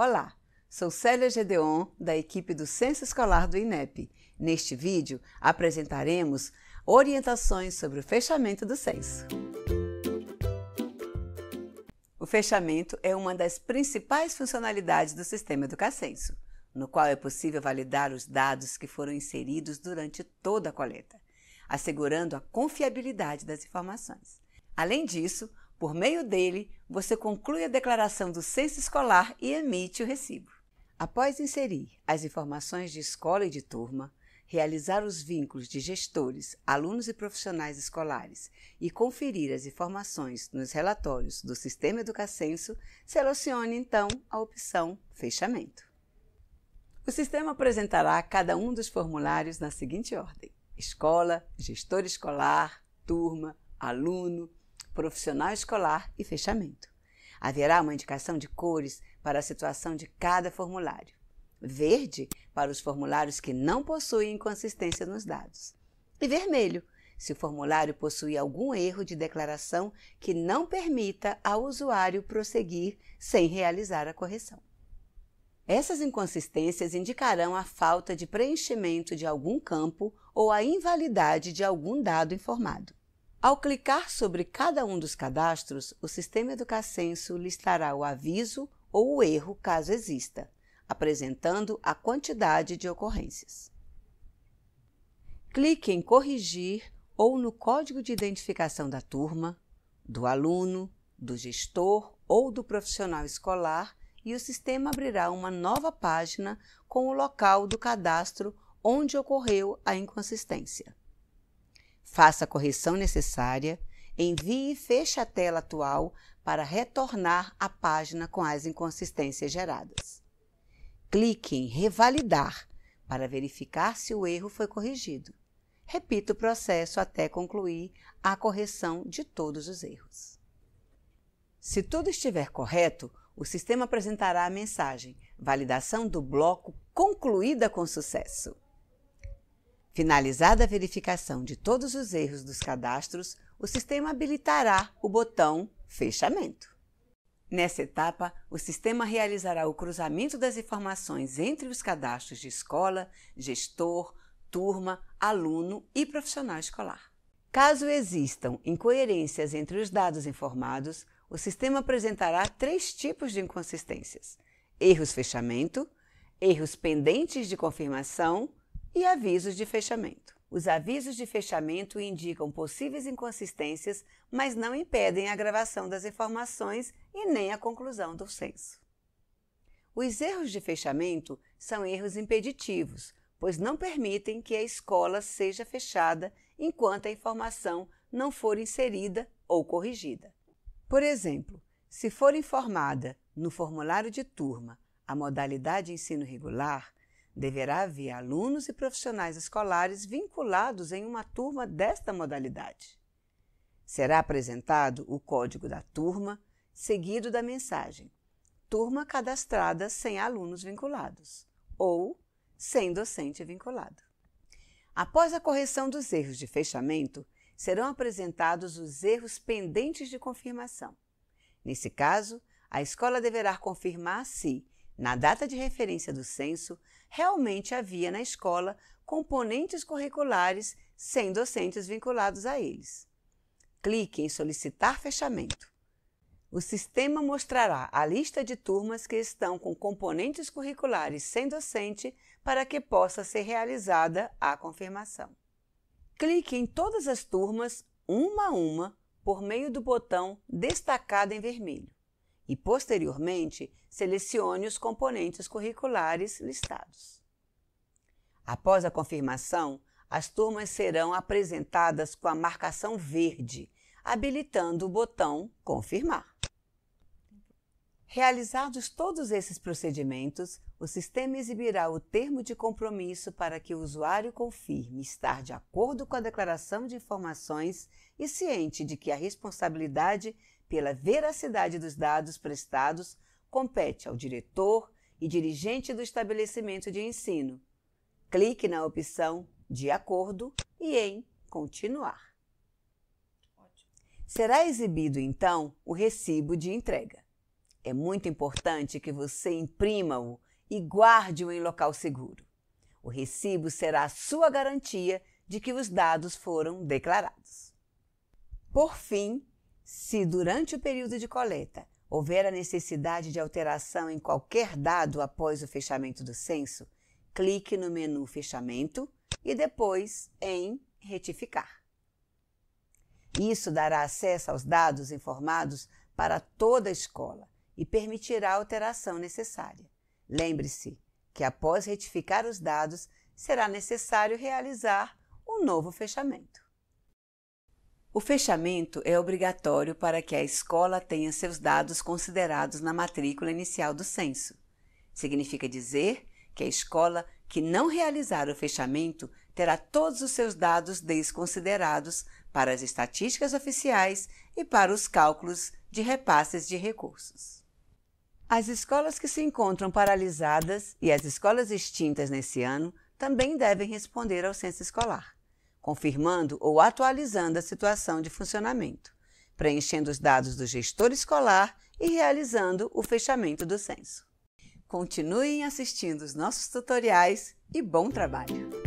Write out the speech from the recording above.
Olá, sou Célia Gedeon, da equipe do Censo Escolar do INEP. Neste vídeo, apresentaremos orientações sobre o fechamento do censo. O fechamento é uma das principais funcionalidades do sistema Educacenso, no qual é possível validar os dados que foram inseridos durante toda a coleta, assegurando a confiabilidade das informações. Além disso, por meio dele, você conclui a declaração do censo escolar e emite o recibo. Após inserir as informações de escola e de turma, realizar os vínculos de gestores, alunos e profissionais escolares e conferir as informações nos relatórios do Sistema Educacenso, selecione então a opção Fechamento. O sistema apresentará cada um dos formulários na seguinte ordem: escola, gestor escolar, turma, aluno, profissional escolar e fechamento. Haverá uma indicação de cores para a situação de cada formulário. Verde para os formulários que não possuem inconsistência nos dados. E vermelho se o formulário possuir algum erro de declaração que não permita ao usuário prosseguir sem realizar a correção. Essas inconsistências indicarão a falta de preenchimento de algum campo ou a invalidade de algum dado informado. Ao clicar sobre cada um dos cadastros, o sistema Educacenso listará o aviso ou o erro, caso exista, apresentando a quantidade de ocorrências. Clique em Corrigir ou no código de identificação da turma, do aluno, do gestor ou do profissional escolar e o sistema abrirá uma nova página com o local do cadastro onde ocorreu a inconsistência. Faça a correção necessária, envie e feche a tela atual para retornar à página com as inconsistências geradas. Clique em Revalidar para verificar se o erro foi corrigido. Repita o processo até concluir a correção de todos os erros. Se tudo estiver correto, o sistema apresentará a mensagem Validação do bloco concluída com sucesso. Finalizada a verificação de todos os erros dos cadastros, o sistema habilitará o botão Fechamento. Nessa etapa, o sistema realizará o cruzamento das informações entre os cadastros de escola, gestor, turma, aluno e profissional escolar. Caso existam incoerências entre os dados informados, o sistema apresentará três tipos de inconsistências: erros fechamento, erros pendentes de confirmação e avisos de fechamento. Os avisos de fechamento indicam possíveis inconsistências, mas não impedem a gravação das informações e nem a conclusão do censo. Os erros de fechamento são erros impeditivos, pois não permitem que a escola seja fechada enquanto a informação não for inserida ou corrigida. Por exemplo, se for informada no formulário de turma a modalidade ensino regular, Deverá haver alunos e profissionais escolares vinculados em uma turma desta modalidade. Será apresentado o código da turma, seguido da mensagem: turma cadastrada sem alunos vinculados ou sem docente vinculado. Após a correção dos erros de fechamento, serão apresentados os erros pendentes de confirmação. Nesse caso, a escola deverá confirmar se na data de referência do censo, realmente havia na escola componentes curriculares sem docentes vinculados a eles. Clique em Solicitar fechamento. O sistema mostrará a lista de turmas que estão com componentes curriculares sem docente para que possa ser realizada a confirmação. Clique em todas as turmas, uma a uma, por meio do botão destacado em vermelho e, posteriormente, selecione os componentes curriculares listados. Após a confirmação, as turmas serão apresentadas com a marcação verde, habilitando o botão Confirmar. Realizados todos esses procedimentos, o sistema exibirá o termo de compromisso para que o usuário confirme estar de acordo com a declaração de informações e ciente de que a responsabilidade pela veracidade dos dados prestados, compete ao diretor e dirigente do estabelecimento de ensino. Clique na opção De acordo e em Continuar. Será exibido, então, o recibo de entrega. É muito importante que você imprima-o e guarde-o em local seguro. O recibo será a sua garantia de que os dados foram declarados. Por fim, se durante o período de coleta houver a necessidade de alteração em qualquer dado após o fechamento do censo, clique no menu Fechamento e depois em Retificar. Isso dará acesso aos dados informados para toda a escola e permitirá a alteração necessária. Lembre-se que após retificar os dados, será necessário realizar um novo fechamento. O fechamento é obrigatório para que a escola tenha seus dados considerados na matrícula inicial do censo. Significa dizer que a escola que não realizar o fechamento terá todos os seus dados desconsiderados para as estatísticas oficiais e para os cálculos de repasses de recursos. As escolas que se encontram paralisadas e as escolas extintas nesse ano também devem responder ao censo escolar confirmando ou atualizando a situação de funcionamento, preenchendo os dados do gestor escolar e realizando o fechamento do censo. Continuem assistindo os nossos tutoriais e bom trabalho!